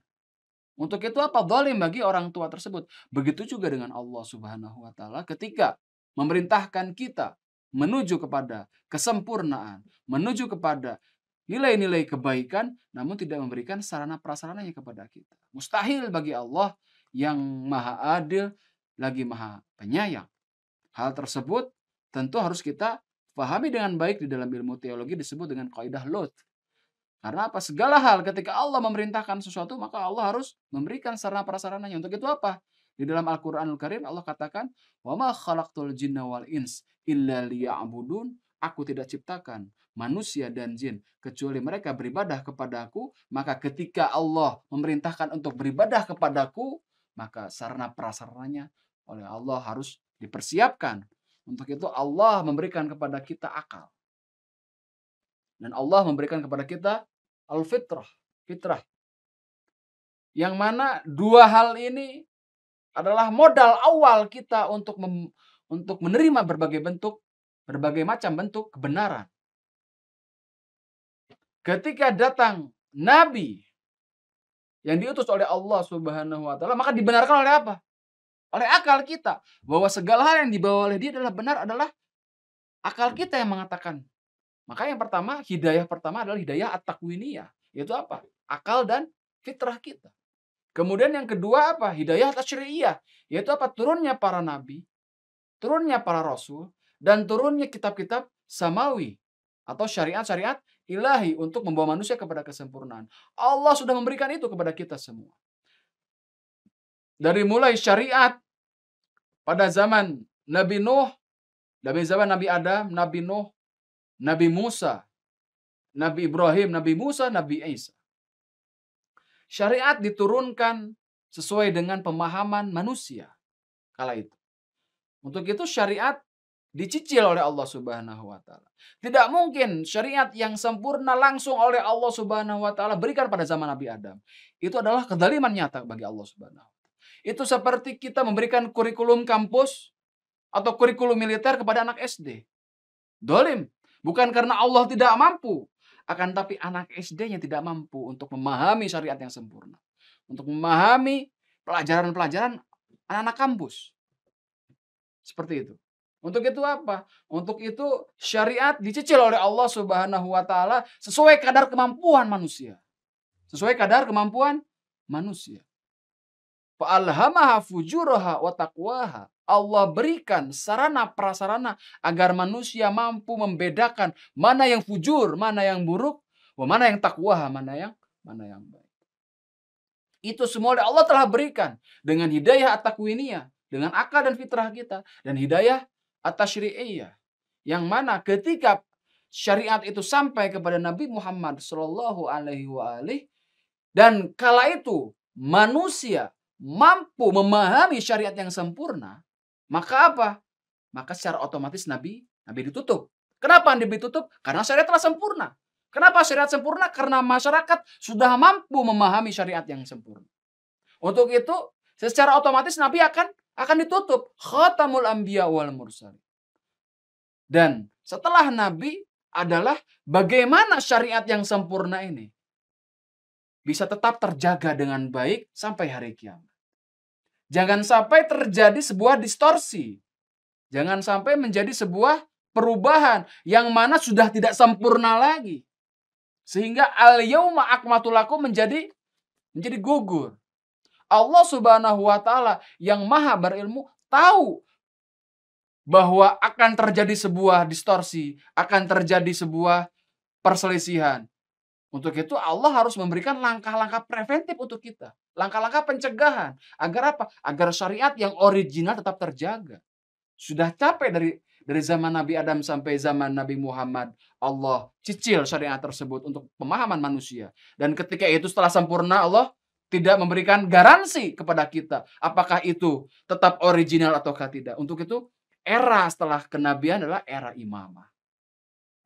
Untuk itu apa? Zalim bagi orang tua tersebut. Begitu juga dengan Allah Subhanahu wa taala ketika memerintahkan kita menuju kepada kesempurnaan, menuju kepada nilai-nilai kebaikan namun tidak memberikan sarana prasarananya kepada kita. Mustahil bagi Allah yang maha adil lagi maha penyayang. Hal tersebut tentu harus kita pahami dengan baik di dalam ilmu teologi disebut dengan kaidah lot. Karena apa? Segala hal ketika Allah memerintahkan sesuatu maka Allah harus memberikan sarana prasarananya. Untuk itu apa? Di dalam Al-Qur'anul Karim Allah katakan, "Wa ma khalaqtul jinna wal ins illa liya'budun." Aku tidak ciptakan manusia dan jin kecuali mereka beribadah kepadaku, maka ketika Allah memerintahkan untuk beribadah kepadaku, maka sarana prasarannya oleh Allah harus dipersiapkan. Untuk itu Allah memberikan kepada kita akal dan Allah memberikan kepada kita al-fitrah, fitrah. Yang mana dua hal ini adalah modal awal kita untuk mem, untuk menerima berbagai bentuk, berbagai macam bentuk kebenaran. Ketika datang nabi yang diutus oleh Allah Subhanahu wa taala, maka dibenarkan oleh apa? Oleh akal kita bahwa segala hal yang dibawa oleh dia adalah benar adalah akal kita yang mengatakan maka yang pertama, hidayah pertama adalah hidayah at-takwiniyah. Yaitu apa? Akal dan fitrah kita. Kemudian yang kedua apa? Hidayah tasyriyah. Yaitu apa? Turunnya para nabi, turunnya para rasul, dan turunnya kitab-kitab samawi atau syariat-syariat ilahi untuk membawa manusia kepada kesempurnaan. Allah sudah memberikan itu kepada kita semua. Dari mulai syariat pada zaman Nabi Nuh, dari zaman Nabi Adam, Nabi Nuh, Nabi Musa, Nabi Ibrahim, Nabi Musa, Nabi Isa. Syariat diturunkan sesuai dengan pemahaman manusia kala itu. Untuk itu syariat dicicil oleh Allah Subhanahu wa taala. Tidak mungkin syariat yang sempurna langsung oleh Allah Subhanahu wa taala berikan pada zaman Nabi Adam. Itu adalah kedaliman nyata bagi Allah Subhanahu wa taala. Itu seperti kita memberikan kurikulum kampus atau kurikulum militer kepada anak SD. Dolim. Bukan karena Allah tidak mampu, akan tapi anak SD yang tidak mampu untuk memahami syariat yang sempurna, untuk memahami pelajaran-pelajaran anak-anak kampus. Seperti itu. Untuk itu apa? Untuk itu syariat dicicil oleh Allah Subhanahu wa taala sesuai kadar kemampuan manusia. Sesuai kadar kemampuan manusia. Fa'alhamaha fujuraha wa taqwaha. Allah berikan sarana prasarana agar manusia mampu membedakan mana yang fujur, mana yang buruk, mana yang takwa, mana yang mana yang baik. Itu semua oleh Allah telah berikan dengan hidayah at-takwiniyah, dengan akal dan fitrah kita dan hidayah at-tasyri'iyah. Yang mana ketika syariat itu sampai kepada Nabi Muhammad Shallallahu alaihi wasallam dan kala itu manusia mampu memahami syariat yang sempurna, maka apa? Maka secara otomatis Nabi Nabi ditutup. Kenapa Nabi ditutup? Karena syariat telah sempurna. Kenapa syariat sempurna? Karena masyarakat sudah mampu memahami syariat yang sempurna. Untuk itu, secara otomatis Nabi akan akan ditutup. Khatamul Anbiya wal Mursalin. Dan setelah Nabi adalah bagaimana syariat yang sempurna ini bisa tetap terjaga dengan baik sampai hari kiamat. Jangan sampai terjadi sebuah distorsi. Jangan sampai menjadi sebuah perubahan yang mana sudah tidak sempurna lagi. Sehingga al yawma akmatulaku Laku menjadi menjadi gugur. Allah Subhanahu wa taala yang maha berilmu tahu bahwa akan terjadi sebuah distorsi, akan terjadi sebuah perselisihan. Untuk itu Allah harus memberikan langkah-langkah preventif untuk kita. Langkah-langkah pencegahan. Agar apa? Agar syariat yang original tetap terjaga. Sudah capek dari dari zaman Nabi Adam sampai zaman Nabi Muhammad, Allah cicil syariat tersebut untuk pemahaman manusia. Dan ketika itu setelah sempurna, Allah tidak memberikan garansi kepada kita apakah itu tetap original ataukah tidak. Untuk itu, era setelah kenabian adalah era imamah.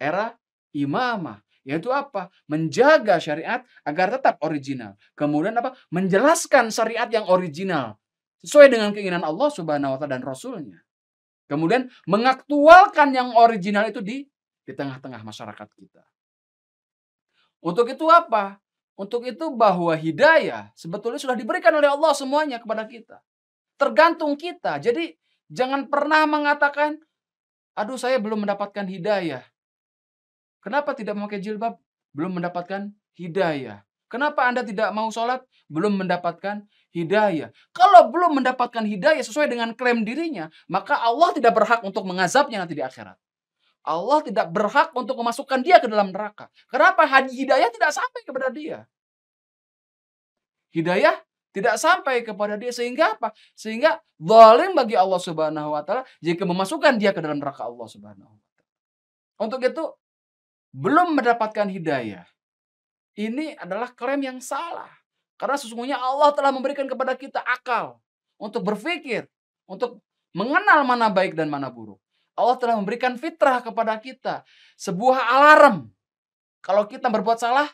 Era imamah. Yaitu apa? Menjaga syariat agar tetap original. Kemudian apa? Menjelaskan syariat yang original. Sesuai dengan keinginan Allah subhanahu wa ta'ala dan Rasulnya. Kemudian mengaktualkan yang original itu di di tengah-tengah masyarakat kita. Untuk itu apa? Untuk itu bahwa hidayah sebetulnya sudah diberikan oleh Allah semuanya kepada kita. Tergantung kita. Jadi jangan pernah mengatakan, aduh saya belum mendapatkan hidayah. Kenapa tidak memakai jilbab? Belum mendapatkan hidayah. Kenapa Anda tidak mau sholat? Belum mendapatkan hidayah. Kalau belum mendapatkan hidayah sesuai dengan klaim dirinya, maka Allah tidak berhak untuk mengazabnya nanti di akhirat. Allah tidak berhak untuk memasukkan dia ke dalam neraka. Kenapa hidayah tidak sampai kepada dia? Hidayah tidak sampai kepada dia sehingga apa? Sehingga zalim bagi Allah Subhanahu wa taala jika memasukkan dia ke dalam neraka Allah Subhanahu wa taala. Untuk itu belum mendapatkan hidayah, ini adalah klaim yang salah. Karena sesungguhnya Allah telah memberikan kepada kita akal untuk berpikir, untuk mengenal mana baik dan mana buruk. Allah telah memberikan fitrah kepada kita, sebuah alarm. Kalau kita berbuat salah,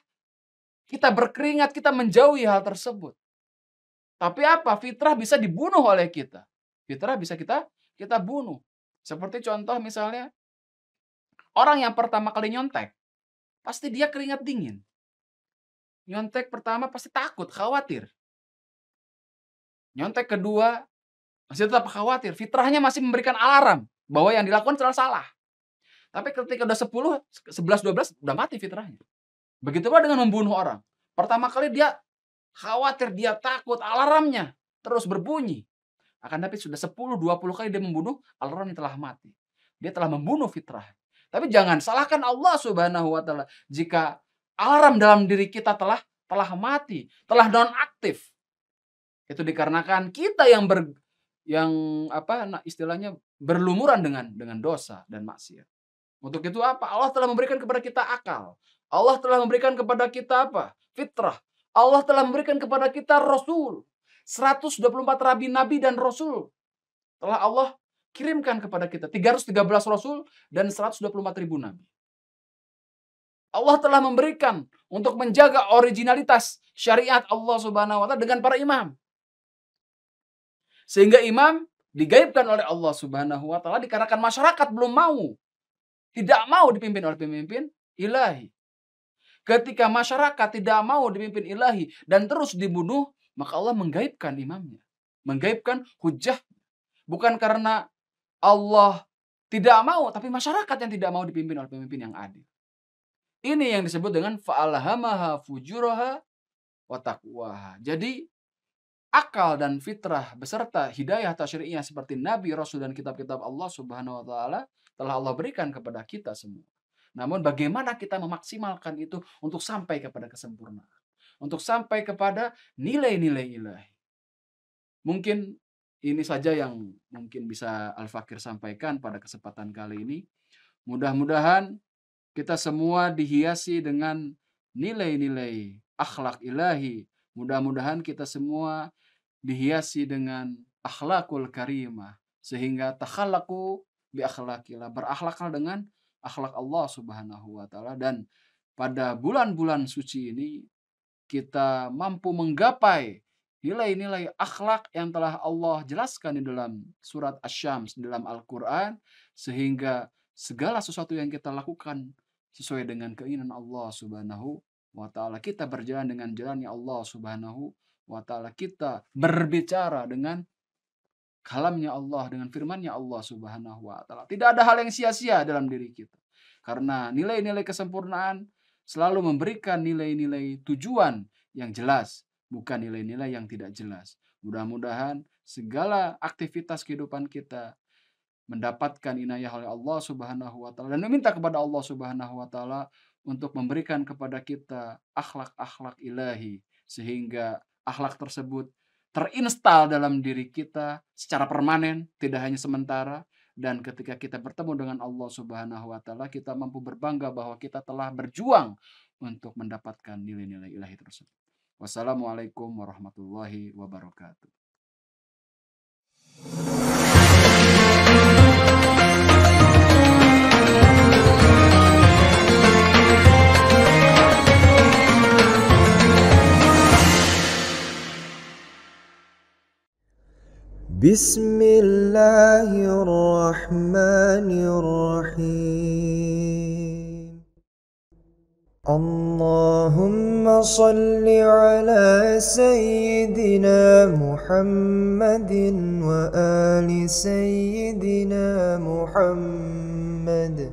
kita berkeringat, kita menjauhi hal tersebut. Tapi apa? Fitrah bisa dibunuh oleh kita. Fitrah bisa kita kita bunuh. Seperti contoh misalnya Orang yang pertama kali nyontek, pasti dia keringat dingin. Nyontek pertama pasti takut, khawatir. Nyontek kedua, masih tetap khawatir. Fitrahnya masih memberikan alarm bahwa yang dilakukan salah salah. Tapi ketika udah 10, 11, 12, udah mati fitrahnya. Begitu pula dengan membunuh orang. Pertama kali dia khawatir, dia takut, alarmnya terus berbunyi. Akan tapi sudah 10, 20 kali dia membunuh, alarmnya telah mati. Dia telah membunuh fitrahnya. Tapi jangan salahkan Allah Subhanahu wa taala jika alarm dalam diri kita telah telah mati, telah nonaktif Itu dikarenakan kita yang ber yang apa istilahnya berlumuran dengan dengan dosa dan maksiat. Untuk itu apa? Allah telah memberikan kepada kita akal. Allah telah memberikan kepada kita apa? Fitrah. Allah telah memberikan kepada kita Rasul. 124 rabi nabi dan Rasul. Telah Allah kirimkan kepada kita 313 rasul dan 124 ribu nabi. Allah telah memberikan untuk menjaga originalitas syariat Allah Subhanahu wa taala dengan para imam. Sehingga imam digaibkan oleh Allah Subhanahu wa taala dikarenakan masyarakat belum mau tidak mau dipimpin oleh pemimpin ilahi. Ketika masyarakat tidak mau dipimpin ilahi dan terus dibunuh, maka Allah menggaibkan imamnya. Menggaibkan hujah. Bukan karena Allah tidak mau, tapi masyarakat yang tidak mau dipimpin oleh pemimpin yang adil. Ini yang disebut dengan fa'alhamaha fujuraha wa Jadi akal dan fitrah beserta hidayah tasyri'iyah seperti nabi, rasul dan kitab-kitab Allah Subhanahu wa taala telah Allah berikan kepada kita semua. Namun bagaimana kita memaksimalkan itu untuk sampai kepada kesempurnaan, untuk sampai kepada nilai-nilai ilahi. Mungkin ini saja yang mungkin bisa Al-Fakir sampaikan pada kesempatan kali ini. Mudah-mudahan kita semua dihiasi dengan nilai-nilai akhlak ilahi. Mudah-mudahan kita semua dihiasi dengan akhlakul karimah sehingga takhalaku bi akhlakilah. berakhlaklah dengan akhlak Allah Subhanahu wa taala dan pada bulan-bulan suci ini kita mampu menggapai nilai-nilai akhlak yang telah Allah jelaskan di dalam surat Asy-Syams dalam Al-Qur'an sehingga segala sesuatu yang kita lakukan sesuai dengan keinginan Allah Subhanahu wa taala. Kita berjalan dengan jalannya Allah Subhanahu wa taala. Kita berbicara dengan kalamnya Allah dengan firman-Nya Allah Subhanahu wa taala. Tidak ada hal yang sia-sia dalam diri kita. Karena nilai-nilai kesempurnaan selalu memberikan nilai-nilai tujuan yang jelas bukan nilai-nilai yang tidak jelas. Mudah-mudahan segala aktivitas kehidupan kita mendapatkan inayah oleh Allah Subhanahu wa taala dan meminta kepada Allah Subhanahu wa taala untuk memberikan kepada kita akhlak-akhlak ilahi sehingga akhlak tersebut terinstal dalam diri kita secara permanen, tidak hanya sementara dan ketika kita bertemu dengan Allah Subhanahu wa taala kita mampu berbangga bahwa kita telah berjuang untuk mendapatkan nilai-nilai ilahi tersebut. Wassalamualaikum warahmatullahi wabarakatuh. Bismillahirrahmanirrahim. اللهم صل على سيدنا محمد وآل سيدنا محمد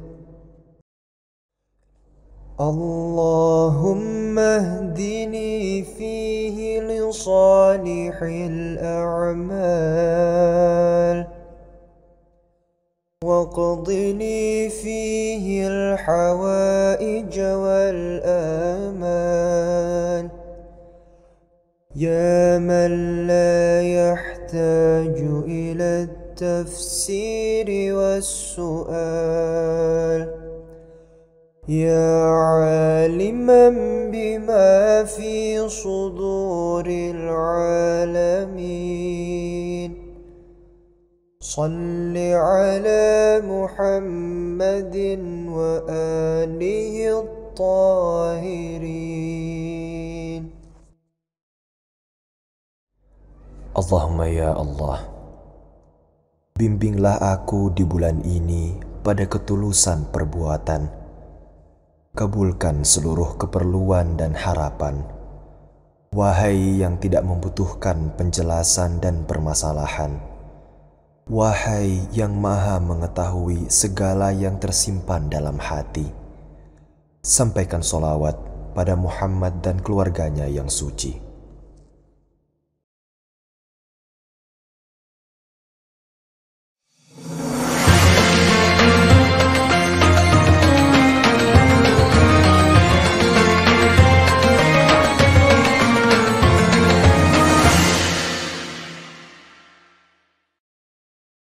اللهم اهدني فيه لصالح الأعمال واقض لي فيه الحوائج والآمان يا من لا يحتاج إلى التفسير والسؤال يا عالما بما في صدور العالمين صل على محمد وآله الطاهرين Allahumma ya Allah Bimbinglah aku di bulan ini pada ketulusan perbuatan Kabulkan seluruh keperluan dan harapan Wahai yang tidak membutuhkan penjelasan dan permasalahan Wahai yang maha mengetahui segala yang tersimpan dalam hati, sampaikan solawat pada Muhammad dan keluarganya yang suci.